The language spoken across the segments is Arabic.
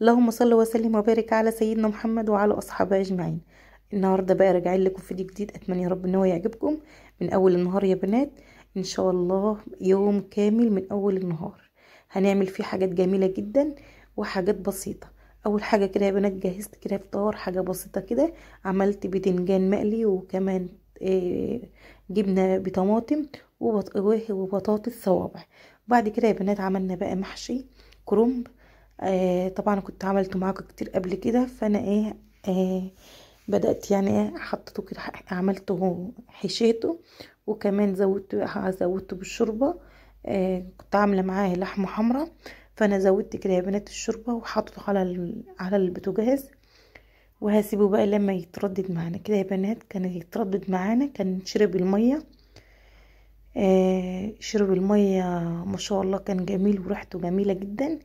اللهم صل وسلم وبارك على سيدنا محمد وعلى اصحابه اجمعين النهارده بقى راجعين لكم فيديو جديد اتمنى يا رب ان هو يعجبكم من اول النهار يا بنات ان شاء الله يوم كامل من اول النهار هنعمل فيه حاجات جميله جدا وحاجات بسيطه اول حاجه كده يا بنات جهزت كده فطار حاجه بسيطه كده عملت بتنجان مقلي وكمان آه، جبنه بطماطم وبطاطس صوابع وبعد كده يا بنات عملنا بقى محشي كرنب آه، طبعا كنت عملته معاكم كتير قبل كده فانا ايه آه، بدأت يعني إيه، حطيته كده عملته حشيته وكمان زودته زودته بالشوربة آه، كنت عاملة معاه لحمة حمراء فانا زودت كده يا بنات الشوربة وحطيته على على البوتاجاز وهسيبه بقى لما يتردد معانا كده يا بنات كان يتردد معانا كان شرب الميه آه شرب الميه ما شاء الله كان جميل وريحته جميله جدا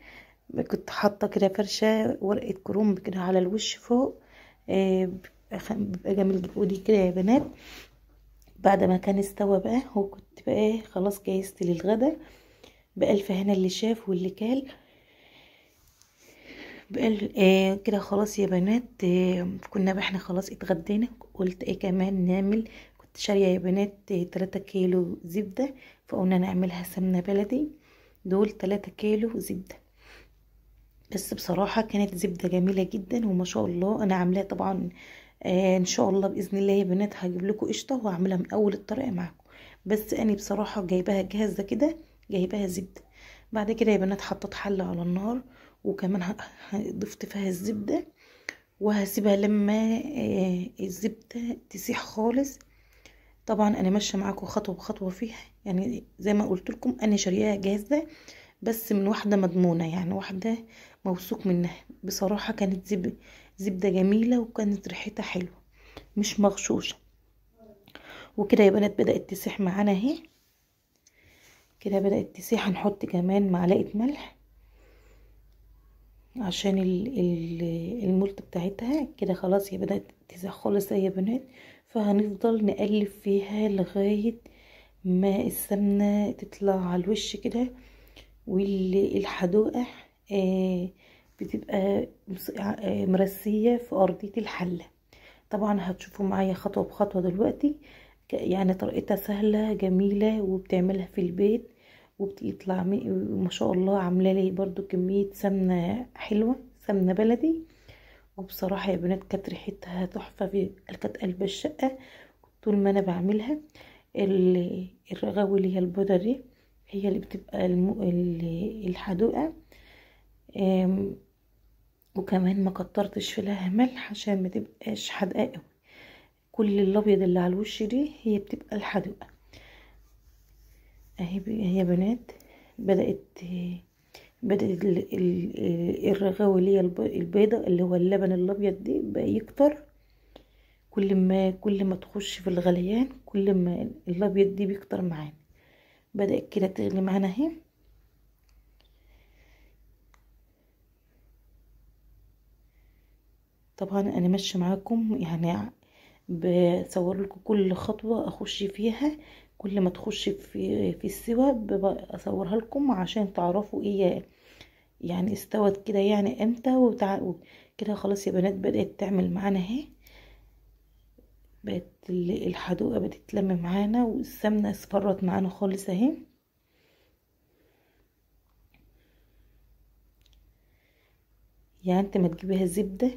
كنت حاطه كده فرشه ورقه كروم كده على الوش فوق آه، بيبقى جميل ودي كده يا بنات بعد ما كان استوى بقى وكنت بقى إيه، خلاص جهزت للغدا بألف هنا اللي شاف واللي كال بقال آه كده خلاص يا بنات آه كنا بقى احنا خلاص اتغدينا قلت ايه كمان نعمل كنت شاريه يا بنات آه 3 كيلو زبده فقلنا نعملها سمنه بلدي دول 3 كيلو زبده بس بصراحة كانت زبدة جميلة جدا وما شاء الله انا عاملاها طبعا آه ان شاء الله باذن الله يا بنات هجيب لكم قشطة وهعملها من اول الطريقة معاكم بس انا بصراحة جايباها جاهزة كده جايباها زبدة بعد كده يا بنات حطيت حلة على النار وكمان ضفت فيها الزبدة وهسيبها لما آه الزبدة تسيح خالص طبعا انا ماشيه معاكم خطوه بخطوه فيها يعني زي ما قلت لكم انا شارياها جاهزه بس من واحدة مضمونة يعني واحدة موثوق منها بصراحة كانت زب... زبدة جميلة وكانت ريحتها حلوة مش مغشوشة وكده يا بنات بدأت تسيح معانا اهي كده بدأت تسيح هنحط كمان معلقة ملح عشان الملت بتاعتها كده خلاص هي بدأت تسيح خالص يا بنات فهنفضل نقلب فيها لغاية ما السمنة تطلع على الوش كده والحدوقة آه، بتبقى آه، مرسية في أرضية الحلة طبعا هتشوفوا معايا خطوة بخطوة دلوقتي يعني طريقتها سهلة جميلة وبتعملها في البيت وبتطلع ما شاء الله عاملة لي برضو كمية سمنة حلوة سمنة بلدي وبصراحة يا بنات كانت ريحتها تحفة في كانت قلب الشقة طول ما أنا بعملها الرغاوي اللي هي البودرة هي اللي بتبقى المو... اللي الحدوقة أم... وكمان ما كترتش في لها ملح عشان ما تبقاش حدقة قوي كل الابيض اللي على الوش دي هي بتبقى الحدوقة اهي هي بنات بدأت بدأت ال... ال... الرغاوي اللي هي البيضة اللي هو اللبن الابيض دي بقى يكتر كل ما كل ما تخش في الغليان كل ما الابيض دي بيكتر معانا بدأت كده تغلي معانا اهي طبعا انا ماشيه معاكم يعني بصور لكم كل خطوه اخش فيها كل ما تخش في في السوا اصورها لكم عشان تعرفوا ايه يعني استوت كده يعني امتى وكده خلاص يا بنات بدات تعمل معانا اهي بقت الحدوقة بتتلم معانا والسمنة اصفرت معانا خالص اهي يعني انت ما تجيبيها زبدة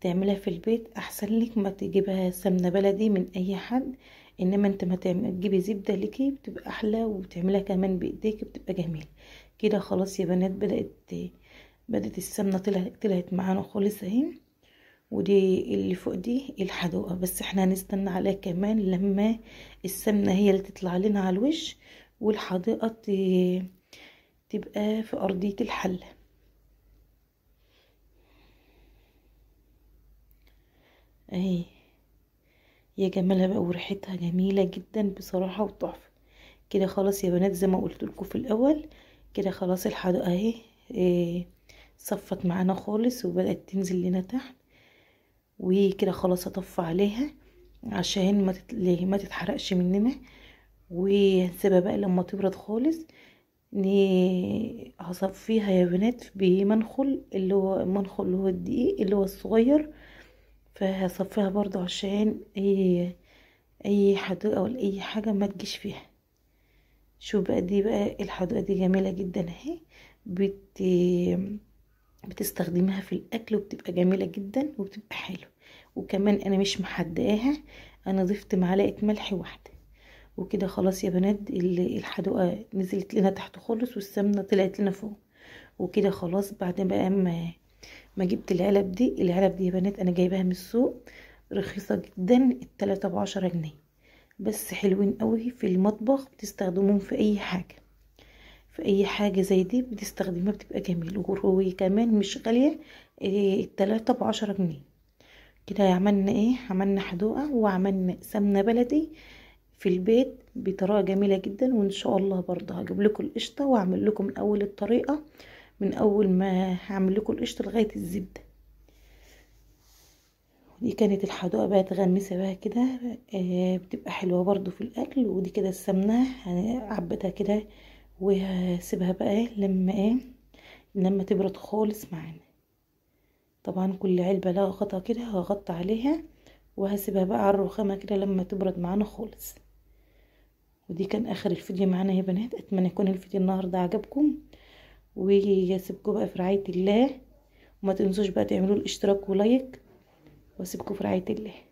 تعملها في البيت احسن لك ما تجيبها سمنة بلدي من اي حد انما انت ما تجيبي زبدة ليكي بتبقى احلى وتعملها كمان بايديك بتبقى جميل كده خلاص يا بنات بدأت بدأت السمنة طلعت معانا خالص اهي ودي اللي فوق دي الحدوقة بس احنا هنستنى عليها كمان لما السمنة هي اللي تطلع لنا على الوش والحديقة تبقى في أرضية الحلة اهي يا جمالها بقى وريحتها جميلة جدا بصراحة وتحفة كده خلاص يا بنات زي ما قلت لكم في الأول كده خلاص الحديقة اهي إيه، صفت معانا خالص وبدأت تنزل لنا تحت وكده خلاص هطفي عليها عشان ما تت... ما تتحرقش مننا وهنسيبها بقى لما تبرد خالص اني هصفيها يا بنات بمنخل اللي هو منخل اللي هو الدقيق اللي هو الصغير فهصفيها برضو عشان اي اي حدوقه ولا اي حاجه ما تجيش فيها شوف بقى دي بقى الحدوقه دي جميله جدا اهي بت بتستخدمها في الاكل وبتبقى جميله جدا وبتبقى حلوه وكمان انا مش محداها انا ضفت معلقه ملح واحده وكده خلاص يا بنات الحدوقه نزلت لنا تحت خالص والسمنه طلعت لنا فوق وكده خلاص بعد بقى ما ما جبت العلب دي العلب دي يا بنات انا جايباها من السوق رخيصه جدا التلاته بعشرة جنيه بس حلوين قوي في المطبخ بتستخدموهم في اي حاجه في اي حاجه زي دي بتستخدمها بتبقى جميل كمان مش غاليه آه، التلاته بعشرة جنيه كده عملنا ايه عملنا حدوقة وعملنا سمنة بلدي في البيت بطريقة جميلة جدا وان شاء الله برضه هجيب لكم القشطة واعمل لكم من اول الطريقة من اول ما هعمل لكم القشطة لغاية الزبدة دي كانت الحدوقة بقى تغمسه بقى كده آه بتبقى حلوة برضو في الاكل ودي كده السمنة هعبتها كده وهسيبها بقى لما ايه لما تبرد خالص معانا طبعا كل علبة لها غطا كده هغطى عليها وهسيبها بقى على الرخامة كده لما تبرد معانا خالص ودي كان اخر الفيديو معانا يا بنات اتمنى يكون الفيديو النهاردة عجبكم واسيبكم بقى في رعاية الله وما تنسوش بقى تعملوا الاشتراك ولايك واسيبكم في رعاية الله